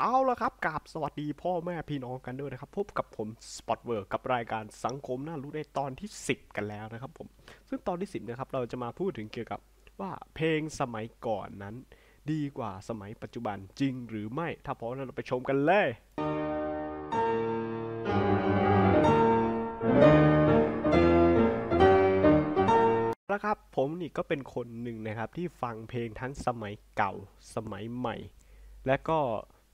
เอาละครับกราบสวัสดีพ่อแม่พี่น้องกันด้วยนะครับ พบกับผมสปอตเวิร์กับรายการสังคมน่ารู้ในตอนที่ 10 กันแล้วนะครับผมซึ่งตอนที่ 10นะครับเราจะมาพูดถึงเกี่ยวกับว่าเพลงสมัยก่อนนั้น ดีกว่าสมัยปัจจุบันจริงหรือไม่ถ้าพร้อมเราไปชมกันเลยนะครับผมนี่ก็เป็นคนหนึ่งนะครับที่ฟังเพลงทั้งสมัยเก่าสมัยใหม่ และก็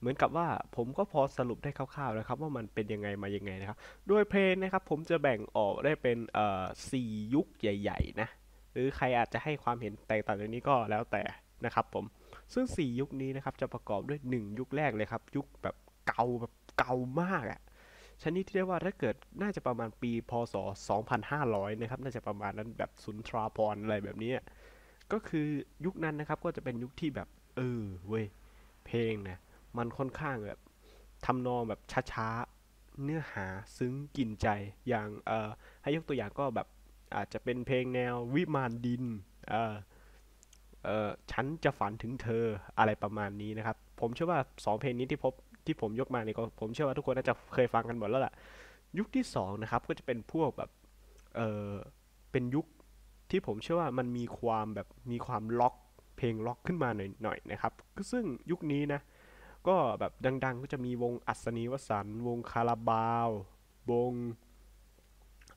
เหมือนกับว่าผมก็พอสรุปได้คร่าวๆ นะครับว่ามันเป็นยังไงมายังไงนะครับ โดยเพลงนะครับผมจะแบ่งออกได้เป็นเอ่อสี่ยุคใหญ่ๆนะ หรือใครอาจจะให้ความเห็นแตกต่างจากนี้ก็แล้วแต่นะครับผม ซึ่ง4ยุคนี้นะครับจะประกอบด้วย 1 ยุคแรกเลยครับ ยุคแบบเก่าแบบเก่ามากอะ่ะชนิดที่เรียกว่าถ้าเกิดน่าจะประมาณปีพศ2500นะครับน่าจะประมาณนั้นแบบสุนทราพรอะไรแบบนี้ ก็คือยุคนั้นนะครับ ก็จะเป็นยุคที่แบบเออเว้ยเพลงนะมันค่อนข้างแบบทำนองแบบช้าๆ เนื้อหาซึ้งกินใจ อย่างเอ่อให้ยกตัวอย่างก็แบบอาจจะเป็นเพลงแนววิมานดินเอ่อเอ่อฉันจะฝันถึงเธอ อะไรประมาณนี้นะครับ ผมเชื่อว่า 2 เพลงนี้ที่พบที่ผมยกมาเนี่ยก็ผมเชื่อว่าทุกคนน่าจะเคยฟังกันหมดแล้วล่ะ ยุคที่2นะครับก็จะเป็นพวกแบบเออเป็นยุคที่ผมเชื่อว่ามันมีความแบบมีความล็อก เพลงล็อกขึ้นมาหน่อยๆนนะครับ ซึ่งยุคนี้นะเก็แบบดัง ๆ ก็จะมีวงอัศนีวสัน วงคาราบาววง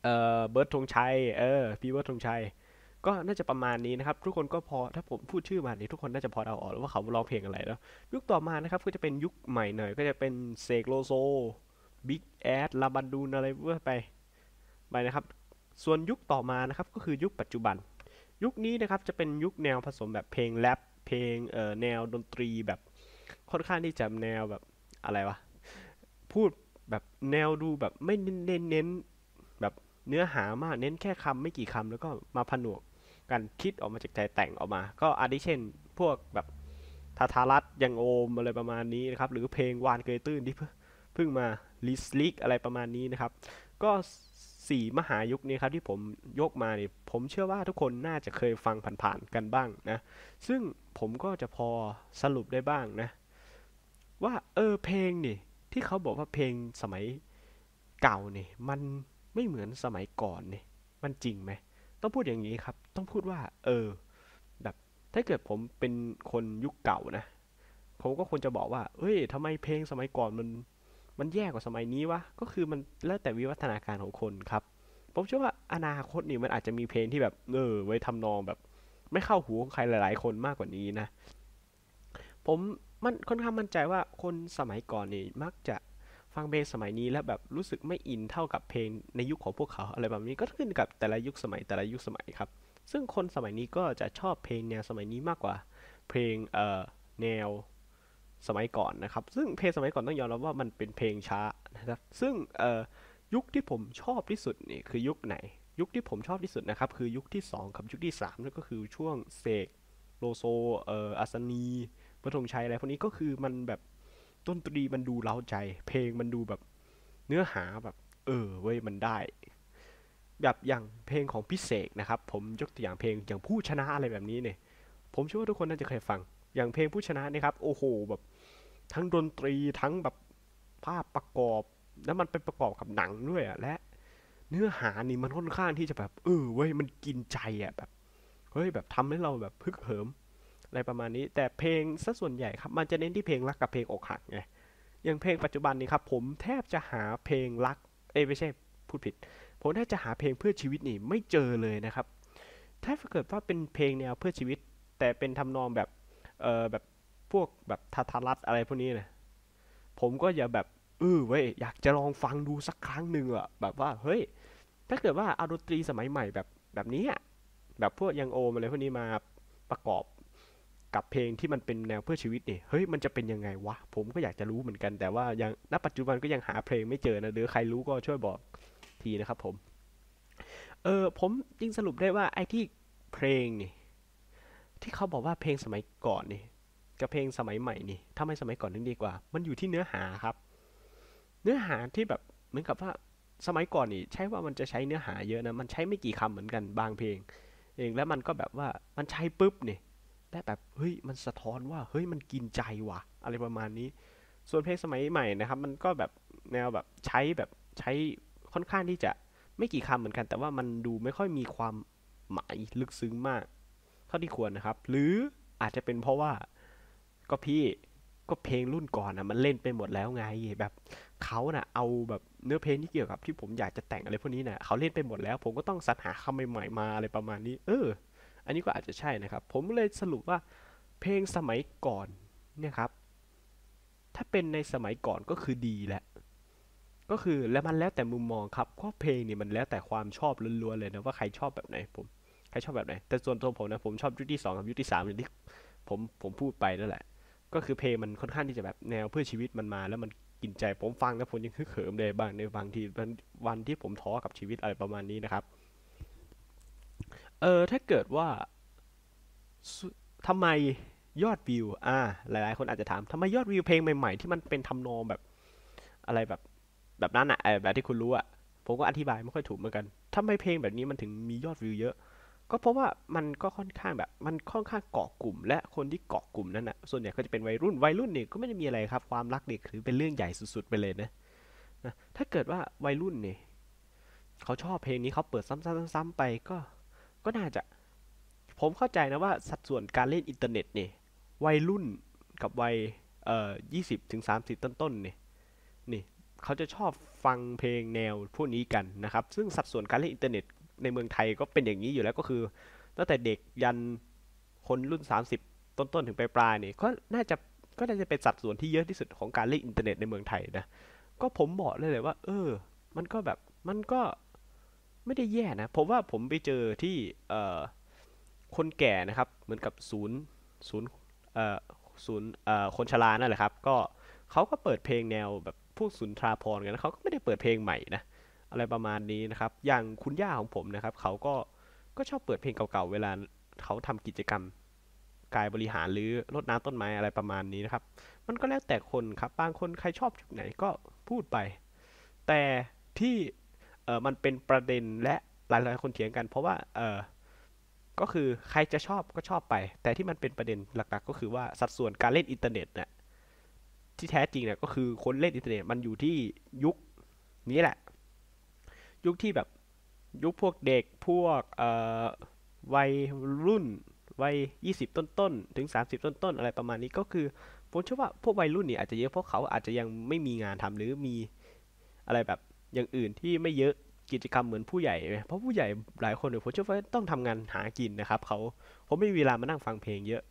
เอ่อเบิร์ดธงชัย เออพี่เบิร์ดธงชัยก็น่าจะประมาณนี้นะครับ ทุกคนก็พอถ้าผมพูดชื่อมาเนี่ยทุกคนน่าจะพอเดาออกว่าเขาร้องเพลงอะไรแล้วยุคต่อมานะครับก็จะเป็นยุคใหม่หน่อยก็จะเป็นเซกโลโซ บิ๊กแอดลาบันดูนอะไรเพื่อไปไปนะครับ ส่วนยุคต่อมานะครับก็คือยุคปัจจุบัน ยุคนี้นะครับจะเป็นยุคแนวผสมแบบเพลงแรปเพลงเอ่อแนวดนตรีแบบค่อนข้างที่จะแนวแบบอะไรวะ พูดแบบแนวดูแบบไม่เน้นเน้น แบบเนื้อหามากเน้นแค่คำไม่กี่คำแล้วก็มาผนวกกันคิดออกมาจากใจแต่งออกมาก็อาทิเช่นพวกแบบทาทารัตยังโอมอะไรประมาณนี้นะครับ หรือเพลงวานเกยตื้นที่เพิ่งมาลิสลิกอะไรประมาณนี้นะครับ ก็สี่มหายุคนี้ครับที่ผมยกมาเนี่ยผมเชื่อว่าทุกคนน่าจะเคยฟังผ่านๆกันบ้างนะซึ่งผมก็จะพอสรุปได้บ้างนะว่าเออเพลงนี่ที่เขาบอกว่าเพลงสมัยเก่านี่มันไม่เหมือนสมัยก่อนนี่มันจริงไหมต้องพูดอย่างนี้ครับ ต้องพูดว่า เออแบบ ถ้าเกิดผมเป็นคนยุคเก่านะผมก็ควรจะบอกว่าเอ้ยทำไมเพลงสมัยก่อนมัน มันแย่กว่าสมัยนี้วะก็คือมันแล้วแต่วิวัฒนาการของคนครับ ผมเชื่อว่าอนาคตนี่มันอาจจะมีเพลงที่แบบ เออ ไว้ทำนองแบบ ไม่เข้าหูของใครหลาย ๆ คนมากกว่านี้นะผมมันค่อนข้างมั่นใจว่าคนสมัยก่อนนี่มักจะฟังเพลงสมัยนี้แล้วแบบรู้สึกไม่อินเท่ากับเพลงในยุคของพวกเขาอะไรแบบนี้ก็ขึ้นกับแต่ละยุคสมัยแต่ละยุคสมัยครับ ซึ่งคนสมัยนี้ก็จะชอบเพลงแนวสมัยนี้มากกว่า เพลงเอ่อแนวสมัยก่อนนะครับ ซึ่งเพลงสมัยก่อนต้องยอมรับว่ามันเป็นเพลงช้านะครับ ซึ่งเอ่อยุคที่ผมชอบที่สุดนี่คือยุคไหน ยุคที่ผมชอบที่สุดนะครับ คือยุคที่2กับยุคที่3นั่นก็คือช่วงเสกโลโซเอ่ออาสนีประทงชัยอะไรพวกนี้ก็คือมันแบบต้นตรีมันดูเล้าใจ เพลงมันดูแบบเนื้อหาแบบ เออเว้ยมันได้ แบบอย่างเพลงของพิเศษนะครับ ผมยกตัวอย่างเพลงอย่างผู้ชนะอะไรแบบนี้เนี่ย ผมเชื่อว่าทุกคนน่าจะเคยฟังอย่างเพลงผู้ชนะนะครับโอ้โหแบบทั้งดนตรีทั้งแบบภาพประกอบ แล้วมันไปประกอบกับหนังด้วยอะและเนื้อหานี่มันค่อนข้างที่จะแบบ เออเว้ยมันกินใจอะแบบเฮ้ยแบบทำให้เราแบบพึกเหิมไรประมาณนี้แต่เพลงซะส่วนใหญ่ครับมันจะเน้นที่เพลงรักกับเพลงอกหักไง อย่างเพลงปัจจุบันนี้ครับผมแทบจะหาเพลงรัก เอ้ไม่ใช่พูดผิด ผมแทบจะหาเพลงเพื่อชีวิตนี่ไม่เจอเลยนะครับ ถ้าเกิดว่าเป็นเพลงแนวเพื่อชีวิต แต่เป็นทำนองแบบเออแบบพวกแบบทาทารัตอะไรพวกนี้นะผมก็อย่าแบบเออเว้ยอยากจะลองฟังดูสักครั้งหนึ่งอะแบบว่าเฮ้ย ถ้าเกิดว่าอาดนตรี สมัยใหม่แบบแบบนี้แบบพวกยังโอมอะไรพวกนี้มาประกอบกับเพลงที่มันเป็นแนวเพื่อชีวิตเนี่ยเฮ้ยมันจะเป็นยังไงวะผมก็อยากจะรู้เหมือนกันแต่ว่ายังณปัจจุบันก็ยังหาเพลงไม่เจอนะหรือใครรู้ก็ช่วยบอกทีนะครับผมเออผมจึงสรุปได้ว่าไอ้ที่เพลงนี่ที่เขาบอกว่าเพลงสมัยก่อนนี่กับเพลงสมัยใหม่นี่ทาไมสมัยก่อนถึงดีกว่า มันอยู่ที่เนื้อหาครับ เนื้อหาที่แบบเหมือนกับว่าสมัยก่อนนี่ใช่ว่ามันจะใช้เนื้อหาเยอะนะมันใช้ไม่กี่คำเหมือนกัน บางเพลงเองแล้วมันก็แบบว่ามันใช้ปุ๊บนี่แต่แบบเฮ้ยมันสะท้อนว่า เฮ้ยมันกินใจว่ะ อะไรประมาณนี้ ส่วนเพลงสมัยใหม่นะครับ มันก็แบบแนวแบบใช้แบบใช้ค่อนข้างที่จะไม่กี่คำเหมือนกัน แต่ว่ามันดูไม่ค่อยมีความหมายลึกซึ้งมากเท่าที่ควรนะครับ หรืออาจจะเป็นเพราะว่าก็พี่ก็เพลงรุ่นก่อนนะมันเล่นไปหมดแล้วไงแบบเขาน่ะเอาแบบเนื้อเพลงที่เกี่ยวกับที่ผมอยากจะแต่งอะไรพวกนี้นะ่ะเขาเล่นไปหมดแล้ว ผมก็ต้องสรรหาคำใหม่ๆมาอะไรประมาณนี้ เอออันนี้ก็อาจจะใช่นะครับผมเลยสรุปว่าเพลงสมัยก่อน เนี่ยครับ ถ้าเป็นในสมัยก่อนก็คือดีแหละ ก็คือและมันแล้วแต่มุมมองครับเพราะเพลงนี่มันแล้วแต่ความชอบล้วนๆเลยนะว่าใครชอบแบบไหนผมใครชอบแบบไหนแต่ส่วนตัวผมนะผมชอบยุคที่ 2 กับยุคที่3อย่างที่ผมผมพูดไปนั่นแหละ ก็คือเพลงมันค่อนข้างที่จะแบบแนวเพื่อชีวิตมันมา แล้วมันกินใจผมฟังแล้วผมยังฮึกเหิมเลยบางในบางทีวันที่ผมท้อกับชีวิตอะไรประมาณนี้นะครับเออถ้าเกิดว่าทำไมยอดวิวอ่า หลายๆ คนอาจจะถามทำไมยอดวิวเพลงใหม่ๆ ที่มันเป็นทำนองแบบ อะไรแบบแบบนั้นอะแบบที่คุณรู้อะผมก็อธิบายไม่ค่อยถูกเหมือนกันทำไมเพลงแบบนี้มันถึงมียอดวิวเยอะ ก็เพราะว่ามันก็ค่อนข้างแบบ มันค่อนข้างเกาะกลุ่ม และคนที่เกาะกลุ่มนั้นอะส่วนใหญ่ก็จะเป็นวัยรุ่น วัยรุ่นเนี่ยก็ไม่ได้มีอะไรครับ ความรักเด็กถือเป็นเรื่องใหญ่สุดๆไปเลยนะถ้าเกิดว่าวัยรุ่นเนี่ยเขาชอบเพลงนี้เขาเปิดซ้ำๆๆ ๆไปก็ก็น่าจะ ผมเข้าใจนะว่าสัดส่วนการเล่นอินเทอร์เน็ตเนี่ยวัยรุ่นกับวัยเอ่อยี่สิบถึงสามสิบต้นๆเนี่ยนี่เขาจะชอบฟังเพลงแนวพวกนี้กันนะครับ ซึ่งสัดส่วนการเล่นอินเทอร์เน็ตในเมืองไทยก็เป็นอย่างนี้อยู่แล้วก็คือ ตั้งแต่เด็กยันคนรุ่น 30 ต้นๆ ถึงปลายๆเนี่ยก็น่าจะก็น่าจะเป็นสัดส่วนที่เยอะที่สุดของการเล่นอินเทอร์เน็ตในเมืองไทยนะก็ผมบอกเลยเลยว่า เออ มันก็แบบมันก็ไม่ ได้แย่นะผมว่าผมไปเจอที่เอคนแก่นะครับ เหมือนกับ ศูนย์ ศูนย์เอศูนย์เอคนชรานั่นแหละครับ ก็เขาก็เปิดเพลงแนวแบบพวกสุนทราพรกันเขาก็ไม่ได้เปิดเพลงใหม่นะ อะไรประมาณนี้นะครับ อย่างคุณย่าของผมนะครับ เขาก็ก็ชอบเปิดเพลงเก่าๆ เวลาเขาทำกิจกรรมกายบริหารหรือรดน้ำต้นไม้อะไรประมาณนี้นะครับ มันก็แล้วแต่คนครับ บางคนใครชอบจุดไหนก็พูดไป แต่ที่เออมันเป็นประเด็นและหลายๆคนเถียงกัน เพราะว่าเออก็คือใครจะชอบก็ชอบไป แต่ที่มันเป็นประเด็นหลักๆ ก็คือว่าสัดส่วนการเล่นอินเทอร์เน็ตเนี่ยที่แท้จริงเนี่ยก็คือคนเล่นอินเทอร์เน็ตมันอยู่ที่ยุคนี้แหละ ยุคที่แบบยุคพวกเด็กพวกเอ่อวัยรุ่น วัยยี่สิบต้นๆถึงสสามิบต้นๆอะไรประมาณนี้ก็คือผมเชื่อว่าพวกวัยรุ่นเนี่ยอาจจะเยอะเพราะเขาอาจจะยังไม่มีงานทำหรือมีอะไรแบบอย่างอื่นที่ไม่เยอะกิจกรรมเหมือนผู้ใหญ่เพราะผู้ใหญ่หลายคนเนี่ยผมเชื่อว่าต้องทำงานหากินนะครับเขาผมไม่มีเวลามานั่งฟังเพลงเยอะ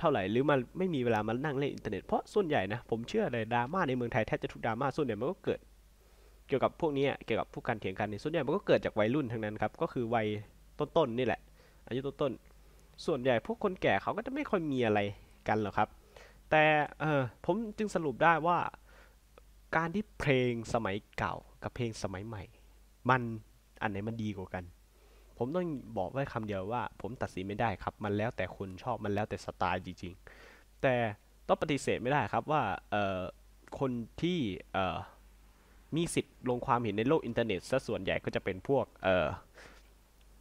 เท่าไหร่หรือมันไม่มีเวลามานั่งเล่นอินเทอร์เน็ตเพราะส่วนใหญ่นะผมเชื่อเลยดราม่าในเมืองไทยแทบจะทุกดราม่าส่วนใหญ่มันก็เกิด เกี่ยวกับพวกนี้เกี่ยวกับผู้การเถียงกันในส่วนใหญ่มันก็เกิดจากวัยรุ่นทั้งนั้นครับก็คือวัยต้นๆนี่แหละอายุต้นๆส่วนใหญ่ พวกคนแก่เขาก็จะไม่ค่อยมีอะไรกันหรอกครับแต่เออผมจึงสรุปได้ว่าการที่เพลงสมัยเก่ากับเพลงสมัยใหม่ มันอันไหนมันดีกว่ากัน ผมต้องบอกไว้คำเดียวว่าผมตัดสินไม่ได้ครับ มันแล้วแต่คนชอบ มันแล้วแต่สไตล์จริง ๆ แต่ต้องปฏิเสธไม่ได้ครับว่าคนที่มีสิทธิ์ลงความเห็นในโลกอินเทอร์เน็ตซะส่วนใหญ่ก็จะเป็นพวก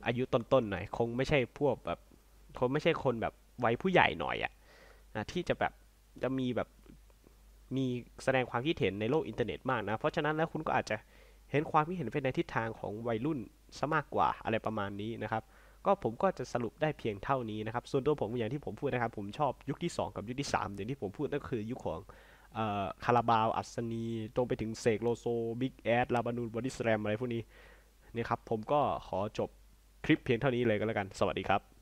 อายุต้นๆหน่อยคงไม่ใช่พวกแบบคงไม่ใช่คนแบบวัยผู้ใหญ่หน่อยอะ่ะที่จะแบบจะมีแบบมีแสดงความคิดเห็นในโลกอินเทอร์เน็ตมากนะ เพราะฉะนั้นแล้วคุณก็อาจจะเห็นความคิดเห็นไปในทิศทางของวัยรุ่นซะมากกว่าอะไรประมาณนี้นะครับ ก็ผมก็จะสรุปได้เพียงเท่านี้นะครับ ส่วนตัวผมอย่างที่ผมพูดนะครับ ผมชอบยุคที่2กับยุคที่3อย่างที่ผมพูดก็คือยุคของคาราบาวอัศนี ตรงไปถึงเสกโลโซ บิ๊กแอดลาบานูนบอดี้สแรมอะไรพวกนี้นี่ครับ ผมก็ขอจบคลิปเพียงเท่านี้เลยก็แล้วกัน สวัสดีครับ